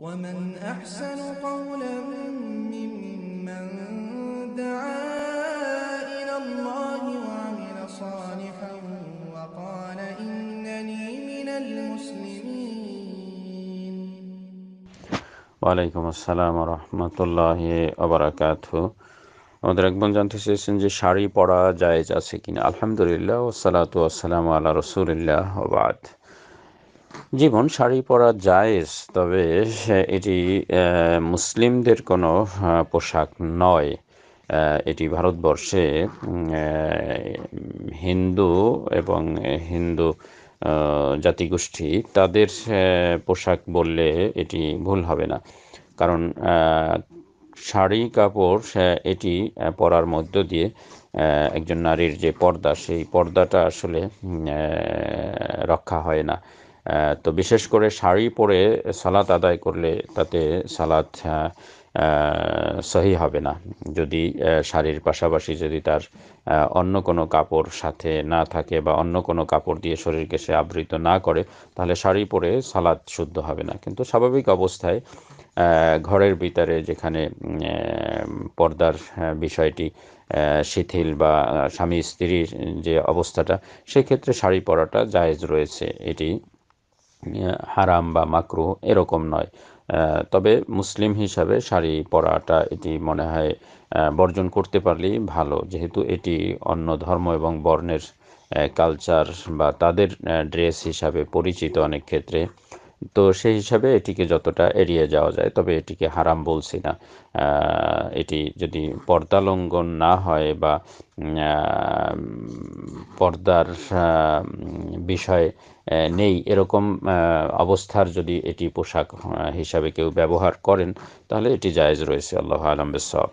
ومن أحسن قولا ممن دعا إلى الله وعمل صالحا وقال إنني من المسلمين ওয়ালাইকুম আসসালাম রহমতুল্লাহ আবরাকাত আমাদের একজন জানতে চেয়েছেন যে শাড়ি পরা যায় আছে কিনা আলহামদুলিল্লাহ ওসালাত আসসালাম আল্লাহ রসুলিল্লাহ জীবন শাড়ি পরা জায়েজ তবে এটি মুসলিমদের কোনো পোশাক নয় এটি ভারতবর্ষে হিন্দু এবং হিন্দু জাতিগোষ্ঠী তাদের পোশাক বললে এটি ভুল হবে না কারণ শাড়ি কাপড় এটি পরার মধ্য দিয়ে একজন নারীর যে পর্দা সেই পর্দাটা আসলে রক্ষা হয় না তো বিশেষ করে শাড়ি পরে সালাত আদায় করলে তাতে সালাত সহি হবে না যদি শাড়ির পাশাপাশি যদি তার অন্য কোনো কাপড় সাথে না থাকে বা অন্য কোনো কাপড় দিয়ে শরীরকে সে আবৃত না করে তাহলে শাড়ি পরে সালাদ শুদ্ধ হবে না কিন্তু স্বাভাবিক অবস্থায় ঘরের ভিতরে যেখানে পর্দার বিষয়টি শিথিল বা স্বামী স্ত্রীর যে অবস্থাটা সেক্ষেত্রে শাড়ি পরাটা জায়েজ রয়েছে এটি হারাম বা মাকরু এরকম নয় তবে মুসলিম হিসাবে শাড়ি পরাটা এটি মনে হয় বর্জন করতে পারলেই ভালো যেহেতু এটি অন্য ধর্ম এবং বর্ণের কালচার বা তাদের ড্রেস হিসাবে পরিচিত অনেক ক্ষেত্রে তো সেই হিসাবে এটিকে যতটা এড়িয়ে যাওয়া যায় তবে এটিকে হারাম বলছি না এটি যদি পর্দা লঙ্ঘন না হয় বা পর্দার বিষয়ে নেই এরকম অবস্থার যদি এটি পোশাক হিসাবে কেউ ব্যবহার করেন তাহলে এটি জায়েজ রয়েছে আল্লাহ আলম সব